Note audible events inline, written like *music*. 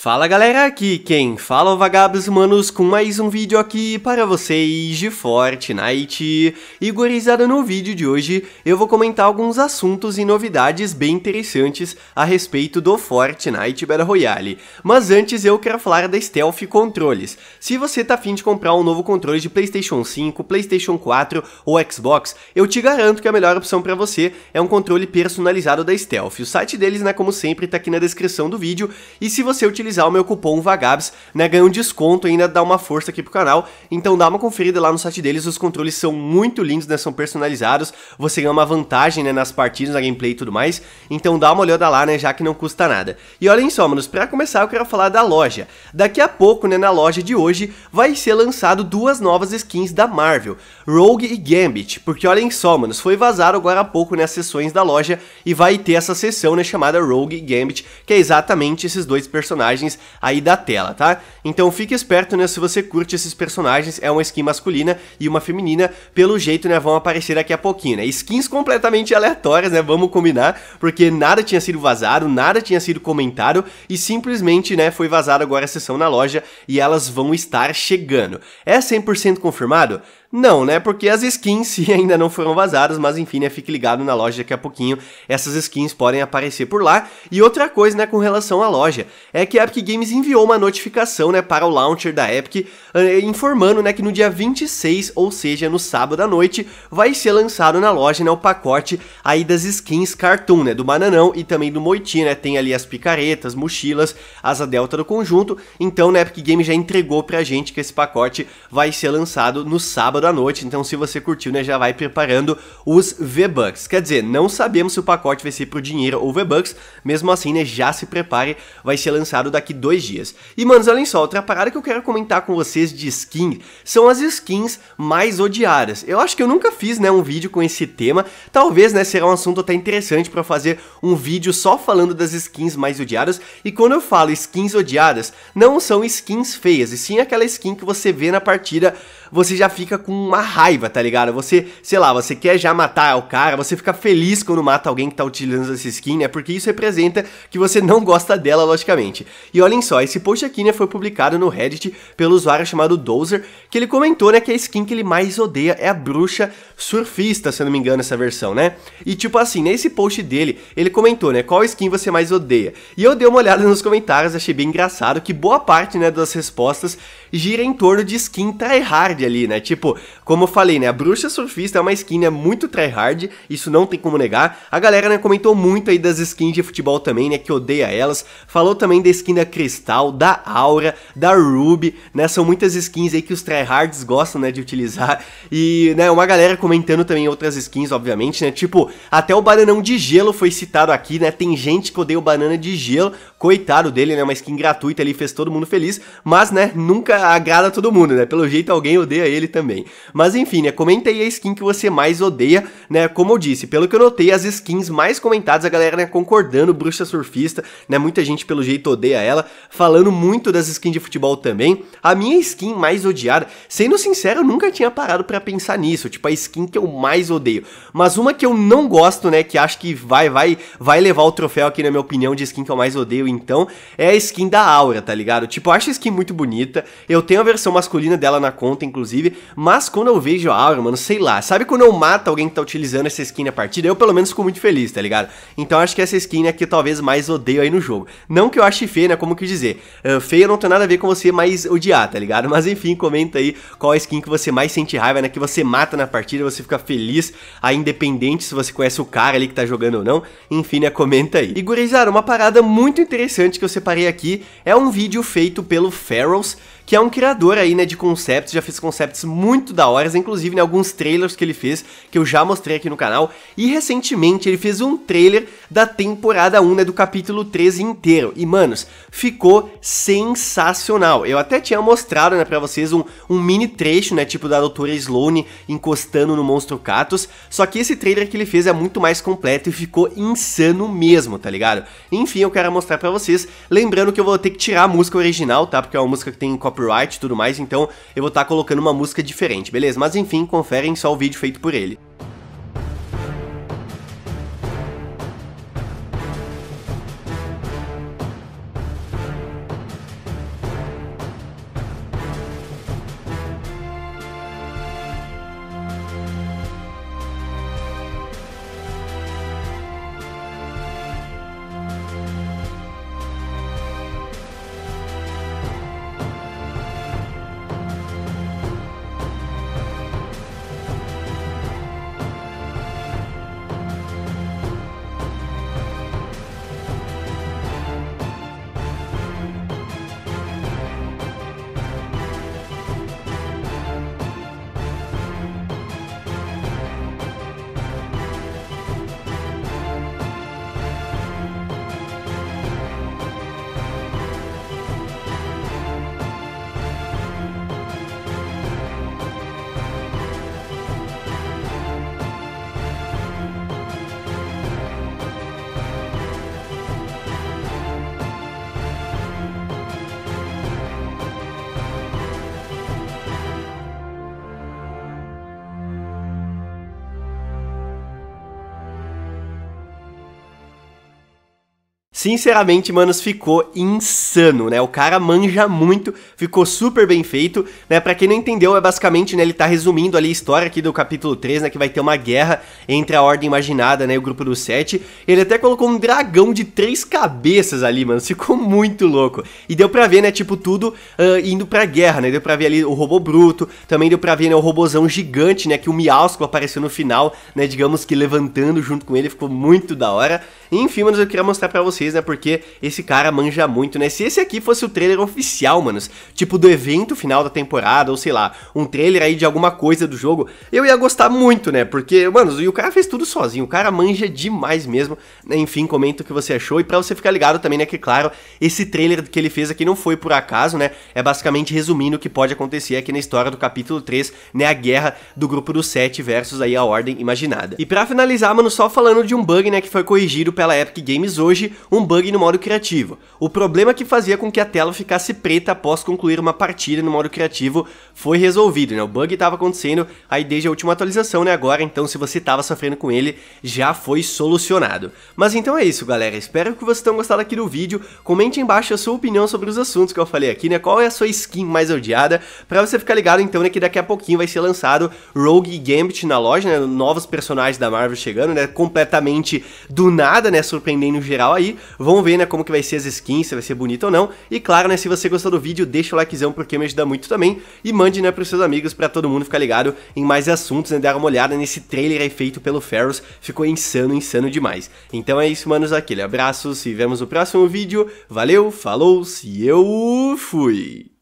Fala galera, aqui quem fala é o Vagabos Humanos com mais um vídeo aqui para vocês de Fortnite. E gurizada, no vídeo de hoje eu vou comentar alguns assuntos e novidades bem interessantes a respeito do Fortnite Battle Royale. Mas antes eu quero falar da Stealth Controles. Se você tá afim de comprar um novo controle de Playstation 5, Playstation 4 ou Xbox, eu te garanto que a melhor opção para você é um controle personalizado da Stealth. O site deles, né, como sempre, tá aqui na descrição do vídeo. E se você utilizar utilizar o meu cupom VAGABS, né, ganha um desconto e ainda dá uma força aqui pro canal. Então dá uma conferida lá no site deles, os controles são muito lindos, né, são personalizados, você ganha uma vantagem, né, nas partidas, na gameplay e tudo mais. Então dá uma olhada lá, né, já que não custa nada. E olhem só, manos, pra começar eu quero falar da loja. Daqui a pouco, né, na loja de hoje, vai ser lançado duas novas skins da Marvel, Rogue e Gambit, porque olhem só, manos, foi vazado agora há pouco, né, as sessões da loja e vai ter essa sessão, né, chamada Rogue e Gambit, que é exatamente esses dois personagens personagens aí da tela, tá? Então fique esperto, né, se você curte esses personagens, é uma skin masculina e uma feminina, pelo jeito, né, vão aparecer daqui a pouquinho, né? Skins completamente aleatórias, né, vamos combinar, porque nada tinha sido vazado, nada tinha sido comentado e simplesmente, né, foi vazado agora a sessão na loja e elas vão estar chegando. É 100% confirmado? Não, né? Porque as skins *laughs* ainda não foram vazadas, mas enfim, né? Fique ligado na loja daqui a pouquinho. Essas skins podem aparecer por lá. E outra coisa, né, com relação à loja, é que a Epic Games enviou uma notificação, né, para o launcher da Epic, eh, informando, né, que no dia 26, ou seja, no sábado à noite, vai ser lançado na loja, né, o pacote aí das skins Cartoon, né, do Bananão e também do Moiti, né? Tem ali as picaretas, mochilas, asa delta do conjunto. Então, né, a Epic Games já entregou pra gente que esse pacote vai ser lançado no sábado sábado à noite, então se você curtiu, né, já vai preparando os V-Bucks. Quer dizer, não sabemos se o pacote vai ser pro dinheiro ou V-Bucks, mesmo assim, né, já se prepare, vai ser lançado daqui dois dias. E, manos, olhem só, outra parada que eu quero comentar com vocês de skin são as skins mais odiadas. Eu acho que eu nunca fiz, né, um vídeo com esse tema, talvez, né, será um assunto até interessante para fazer um vídeo só falando das skins mais odiadas, e quando eu falo skins odiadas, não são skins feias, e sim aquela skin que você vê na partida você já fica com uma raiva, tá ligado? Você, sei lá, você quer já matar o cara, você fica feliz quando mata alguém que tá utilizando essa skin, né? Porque isso representa que você não gosta dela, logicamente. E olhem só, esse post aqui, né, foi publicado no Reddit pelo usuário chamado Dozer, que ele comentou, né, que a skin que ele mais odeia é a bruxa surfista, se eu não me engano, essa versão, né? E tipo assim, nesse post dele, ele comentou, né, qual skin você mais odeia? E eu dei uma olhada nos comentários, achei bem engraçado que boa parte, né, das respostas gira em torno de skin tryhard, ali, né? Tipo, como eu falei, né? A bruxa surfista é uma skin né, muito tryhard, isso não tem como negar. A galera, né, comentou muito aí das skins de futebol também, né? Que odeia elas. Falou também da skin da Cristal, da Aura, da Ruby, né? São muitas skins aí que os tryhards gostam, né? De utilizar. E, né, uma galera comentando também outras skins, obviamente, né? Tipo, até o bananão de gelo foi citado aqui, né? Tem gente que odeia o banana de gelo, coitado dele, né? Uma skin gratuita ali fez todo mundo feliz, mas, né? Nunca agrada todo mundo, né? Pelo jeito alguém odeia odeia ele também. Mas enfim, né? Comenta aí a skin que você mais odeia, né? Como eu disse, pelo que eu notei, as skins mais comentadas, a galera né, concordando, bruxa surfista, né? Muita gente pelo jeito odeia ela, falando muito das skins de futebol também. A minha skin mais odiada, sendo sincero, eu nunca tinha parado para pensar nisso, tipo a skin que eu mais odeio. Mas uma que eu não gosto, né, que acho que vai vai vai levar o troféu aqui na minha opinião de skin que eu mais odeio, então, é a skin da Aura, tá ligado? Tipo, eu acho a skin muito bonita. Eu tenho a versão masculina dela na conta, inclusive inclusive. Mas quando eu vejo a aura, mano, sei lá. Sabe quando eu mato alguém que tá utilizando essa skin na partida? Eu pelo menos fico muito feliz, tá ligado? Então acho que essa skin é que eu talvez mais odeio aí no jogo. Não que eu ache feia, né? Como que dizer? Uh, feia não tem nada a ver com você mais odiar, tá ligado? *laughs* Mas enfim, comenta aí qual a skin que você mais sente raiva, né? Que você mata na partida, você fica feliz, aí independente se você conhece o cara ali que tá jogando ou não. Enfim, né? Comenta aí. E gurizada, uma parada muito interessante que eu separei aqui é um vídeo feito pelo Ferals que é um criador aí, né, de concepts, já fez concepts muito da hora, inclusive, né, alguns trailers que ele fez, que eu já mostrei aqui no canal, e recentemente ele fez um trailer da temporada 1, né, do capítulo 13 inteiro, e manos, ficou sensacional, eu até tinha mostrado, né, pra vocês um, um mini trecho, né, tipo da doutora Sloane encostando no monstro Katos, só que esse trailer que ele fez é muito mais completo e ficou insano mesmo, tá ligado? Enfim, eu quero mostrar pra vocês, lembrando que eu vou ter que tirar a música original, tá, porque é uma música que tem copyright copyright e tudo mais, então eu vou estar tá colocando uma música diferente, beleza? Mas enfim, conferem só o vídeo feito por ele. Sinceramente, manos, ficou insano, né? O cara manja muito, ficou super bem feito, né? Pra quem não entendeu, é basicamente, né, ele tá resumindo ali a história aqui do capítulo 3, né, que vai ter uma guerra entre a Ordem Imaginada, né, e o Grupo dos Sete. Ele até colocou um dragão de três cabeças ali, mano, *laughs* ficou muito louco. E deu pra ver, né, tipo, tudo uh, indo pra guerra, né? Deu pra ver ali o robô bruto, também deu pra ver, né, o robozão gigante, né, que o Miausco apareceu no final, né, digamos que levantando junto com ele, ficou muito da hora. Enfim, manos, eu queria mostrar pra vocês né porque esse cara manja muito, né? Se esse aqui fosse o trailer oficial, manos, tipo do evento final da temporada, ou sei lá, um trailer aí de alguma coisa do jogo, eu ia gostar muito, né? Porque, manos, e o cara fez tudo sozinho, o cara manja demais mesmo. Enfim, comenta o que você achou e pra você ficar ligado também, né, que claro, esse trailer que ele fez aqui não foi por acaso, né? É basicamente resumindo o que pode acontecer aqui na história do capítulo 3, né, a guerra do grupo dos 7 versus aí a ordem imaginada. E pra finalizar, mano, só falando de um bug, né, que foi corrigido pela Epic Games hoje, um bug no modo criativo. O problema que fazia com que a tela ficasse preta após concluir uma partida no modo criativo foi resolvido, né? O bug estava acontecendo aí desde a última atualização, né? Agora, então, se você estava sofrendo com ele, já foi solucionado. Mas então é isso, galera. Espero que vocês tenham gostado aqui do vídeo. Comente embaixo a sua opinião sobre os assuntos que eu falei aqui, né? Qual é a sua skin mais odiada? Pra você ficar ligado, então, né? Que daqui a pouquinho vai ser lançado Rogue Gambit na loja, né? Novos personagens da Marvel chegando, né? Completamente do nada, né? Surpreendendo geral aí. Vamos ver, né, como que vai ser as skins, se vai ser bonito ou não. E claro, né, se você gostou do vídeo, deixa o likezão porque me ajuda muito também. E mande, né, pros seus amigos para todo mundo ficar ligado em mais assuntos, né, dar uma olhada nesse trailer aí feito pelo Ferros. Ficou insano, insano demais. Então é isso, manos, aquele abraço, se vemos no próximo vídeo. Valeu, falou, se eu fui!